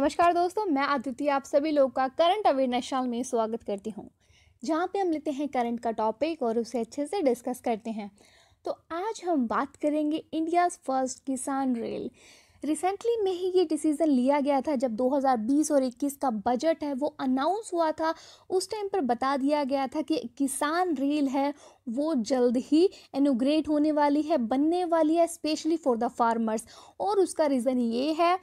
नमस्कार दोस्तों मैं आदित्य आप सभी लोग का करंट अवेयर नेशनल में स्वागत करती हूँ जहाँ पे हम लेते हैं करंट का टॉपिक और उसे अच्छे से डिस्कस करते हैं तो आज हम बात करेंगे इंडियाज़ फर्स्ट किसान रेल रिसेंटली में ही ये डिसीज़न लिया गया था जब 2020 और 21 का बजट है वो अनाउंस हुआ था उस टाइम पर बता दिया गया था कि किसान रेल है वो जल्द ही इनोग्रेट होने वाली है बनने वाली है स्पेशली फॉर द फार्मर्स और उसका रीज़न ये है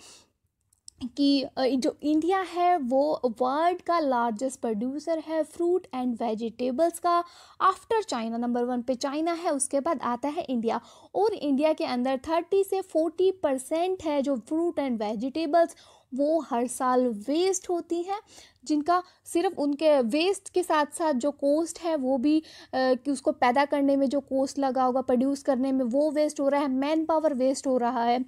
कि जो इंडिया है वो वर्ल्ड का लार्जेस्ट प्रोड्यूसर है फ्रूट एंड वेजिटेबल्स का आफ्टर चाइना नंबर वन पे चाइना है उसके बाद आता है इंडिया और इंडिया के अंदर थर्टी से फोर्टी परसेंट है जो फ्रूट एंड वेजिटेबल्स वो हर साल वेस्ट होती हैं जिनका सिर्फ उनके वेस्ट के साथ साथ जो कोस्ट है वो भी आ, कि उसको पैदा करने में जो कोस्ट लगा होगा प्रोड्यूस करने में वो वेस्ट हो रहा है मैन पावर वेस्ट हो रहा है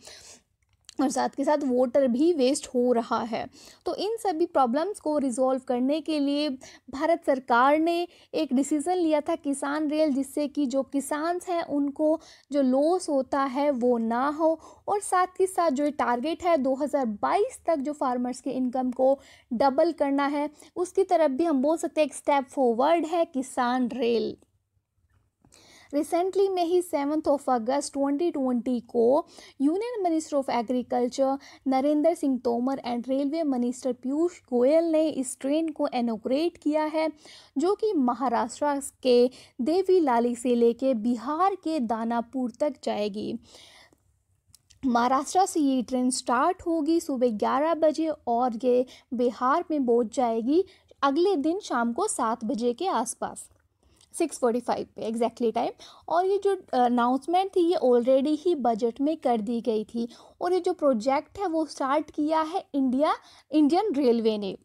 और साथ के साथ वोटर भी वेस्ट हो रहा है तो इन सभी प्रॉब्लम्स को रिजॉल्व करने के लिए भारत सरकार ने एक डिसीज़न लिया था किसान रेल जिससे कि जो किसान हैं उनको जो लॉस होता है वो ना हो और साथ के साथ जो टारगेट है 2022 तक जो फार्मर्स के इनकम को डबल करना है उसकी तरफ भी हम बोल सकते हैं एक स्टेप फॉरवर्ड है किसान रेल रिसेंटली में ही सेवन्थ ऑफ अगस्त 2020 को union minister of agriculture Narendra Singh Tomar and railway minister Piyush Goyal ने इस ट्रेन को एनोग्रेट किया है जो कि महाराष्ट्र के देवी लाली से लेके बिहार के दानापुर तक जाएगी महाराष्ट्र से ये ट्रेन स्टार्ट होगी सुबह ग्यारह बजे और ये बिहार में पहुंच जाएगी अगले दिन शाम को सात बजे के आसपास सिक्स फोर्टी फाइव पे एग्जैक्टली टाइम और ये जो अनाउंसमेंट थी ये ऑलरेडी ही बजट में कर दी गई थी और ये जो प्रोजेक्ट है वो स्टार्ट किया है इंडिया इंडियन रेलवे ने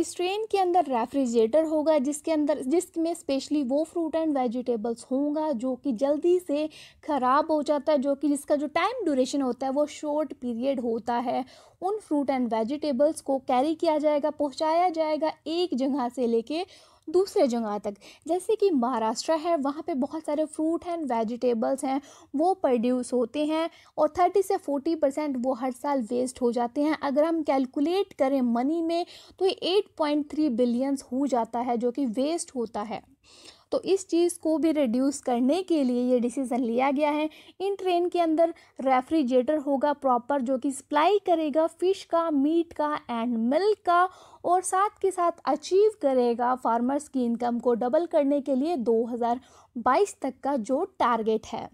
इस ट्रेन के अंदर रेफ्रिजरेटर होगा जिसके अंदर जिसमें स्पेशली वो फ्रूट एंड वेजिटेबल्स होंगे जो कि जल्दी से ख़राब हो जाता है जो कि जिसका जो टाइम ड्यूरेशन होता है वो शॉर्ट पीरियड होता है उन फ्रूट एंड वेजिटेबल्स को कैरी किया जाएगा पहुंचाया जाएगा एक जगह से लेके दूसरे जगह तक जैसे कि महाराष्ट्र है वहाँ पे बहुत सारे फ्रूट एंड वेजिटेबल्स हैं वो प्रोड्यूस होते हैं और थर्टी से फोर्टी परसेंट वो हर साल वेस्ट हो जाते हैं अगर हम कैलकुलेट करें मनी में तो एट पॉइंट थ्री बिलियंस हो जाता है जो कि वेस्ट होता है तो इस चीज़ को भी रिड्यूस करने के लिए ये डिसीज़न लिया गया है इन ट्रेन के अंदर रेफ्रिजरेटर होगा प्रॉपर जो कि सप्लाई करेगा फ़िश का मीट का एंड मिल्क का और साथ के साथ अचीव करेगा फार्मर्स की इनकम को डबल करने के लिए 2022 तक का जो टारगेट है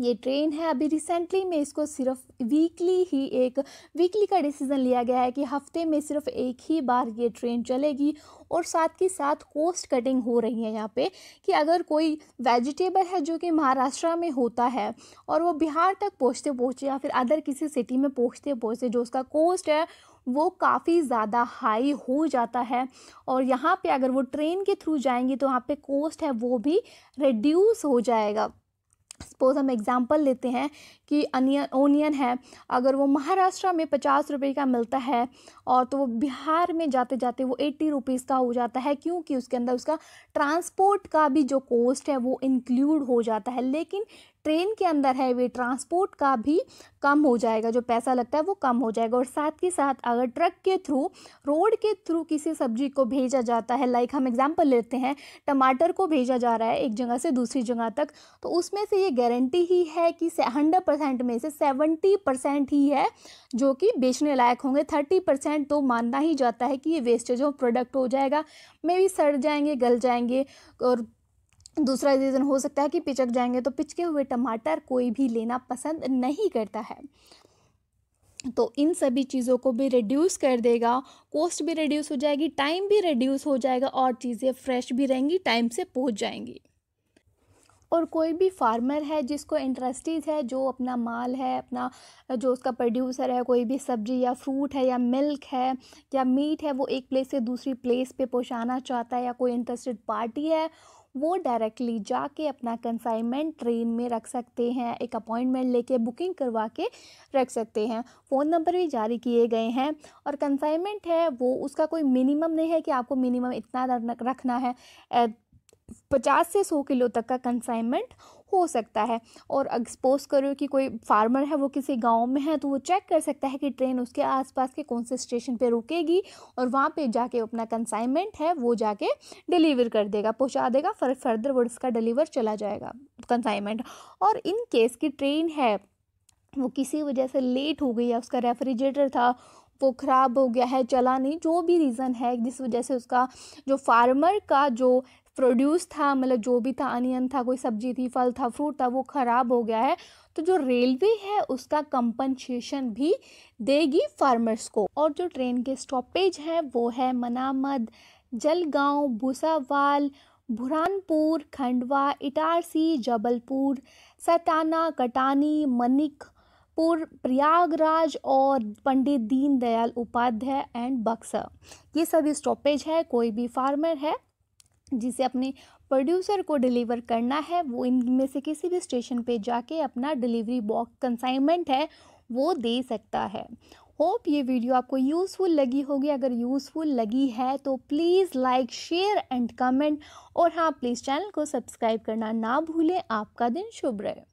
ये ट्रेन है अभी रिसेंटली में इसको सिर्फ वीकली ही एक वीकली का डिसीज़न लिया गया है कि हफ्ते में सिर्फ एक ही बार ये ट्रेन चलेगी और साथ ही साथ कोस्ट कटिंग हो रही है यहाँ पे कि अगर कोई वेजिटेबल है जो कि महाराष्ट्र में होता है और वो बिहार तक पहुँचते पहुँचे या फिर अदर किसी सिटी में पहुँचते पहुँचते जो उसका कोस्ट है वो काफ़ी ज़्यादा हाई हो जाता है और यहाँ पे अगर वो ट्रेन के थ्रू जाएंगी तो वहाँ पे कोस्ट है वो भी रिड्यूस हो जाएगा सपोज़ हम एग्ज़ाम्पल लेते हैं कि अनियन ओनियन है अगर वो महाराष्ट्र में पचास रुपये का मिलता है और तो वो बिहार में जाते जाते वो एट्टी रुपीज़ का हो जाता है क्योंकि उसके अंदर उसका ट्रांसपोर्ट का भी जो कॉस्ट है वो इंक्लूड हो जाता है लेकिन ट्रेन के अंदर है वे ट्रांसपोर्ट का भी कम हो जाएगा जो पैसा लगता है वो कम हो जाएगा और साथ ही साथ अगर ट्रक के थ्रू रोड के थ्रू किसी सब्जी को भेजा जाता है लाइक हम एग्जाम्पल लेते हैं टमाटर को भेजा जा रहा है एक जगह से दूसरी जगह तक तो उसमें से ये गारंटी ही है कि हंड्रेड परसेंट में से सेवेंटी परसेंट ही है जो कि बेचने लायक होंगे थर्टी परसेंट तो मानना ही जाता है कि ये वेस्टेज ऑफ प्रोडक्ट हो जाएगा मे भी सड़ जाएंगे गल जाएंगे और दूसरा रीज़न हो सकता है कि पिचक जाएंगे तो पिचके हुए टमाटर कोई भी लेना पसंद नहीं करता है तो इन सभी चीज़ों को भी रिड्यूस कर देगा कॉस्ट भी रिड्यूस हो जाएगी टाइम भी रिड्यूस हो जाएगा और चीज़ें फ्रेश भी रहेंगी टाइम से पहुंच जाएंगी और कोई भी फार्मर है जिसको इंटरेस्टेड है जो अपना माल है अपना जो उसका प्रोड्यूसर है कोई भी सब्जी या फ्रूट है या मिल्क है या मीट है वो एक प्लेस से दूसरी प्लेस पे पहुंचाना चाहता है या कोई इंटरेस्टेड पार्टी है वो डायरेक्टली जाके अपना कंसाइनमेंट ट्रेन में रख सकते हैं एक अपॉइंटमेंट लेके बुकिंग करवा के रख सकते हैं फ़ोन नंबर भी जारी किए गए हैं और कंसाइनमेंट है वो उसका कोई मिनिमम नहीं है कि आपको मिनिमम इतना रखना है पचास से सौ किलो तक का कंसाइनमेंट हो सकता है और एक्सपोज करो कि कोई फार्मर है वो किसी गांव में है तो वो चेक कर सकता है कि ट्रेन उसके आसपास के कौन से स्टेशन पे रुकेगी और वहाँ पे जाके अपना कंसाइनमेंट है वो जाके डिलीवर कर देगा पहुँचा देगा फर फर्दर वो इसका डिलीवर चला जाएगा कंसाइनमेंट और इन केस की ट्रेन है वो किसी वजह से लेट हो गई या उसका रेफ्रिजरेटर था वो ख़राब हो गया है चला नहीं जो भी रीज़न है जिस वजह से उसका जो फार्मर का जो प्रोड्यूस था मतलब जो भी था अनियन था कोई सब्जी थी फल था फ्रूट था वो ख़राब हो गया है तो जो रेलवे है उसका कंपनसेशन भी देगी फार्मर्स को और जो ट्रेन के स्टॉपेज हैं वो है मनामद जलगांव भूसावाल बुरहानपुर खंडवा इटारसी जबलपुर सताना कटानी मनिक पुर प्रयागराज और पंडित दीनदयाल उपाध्याय एंड बक्सर ये सभी स्टॉपेज है कोई भी फार्मर है जिसे अपने प्रोड्यूसर को डिलीवर करना है वो इनमें से किसी भी स्टेशन पे जाके अपना डिलीवरी बॉक्स कंसाइनमेंट है वो दे सकता है होप ये वीडियो आपको यूज़फुल लगी होगी अगर यूज़फुल लगी है तो please like share and comment और हाँ प्लीज़ चैनल को सब्सक्राइब करना ना भूलें आपका दिन शुभ रहे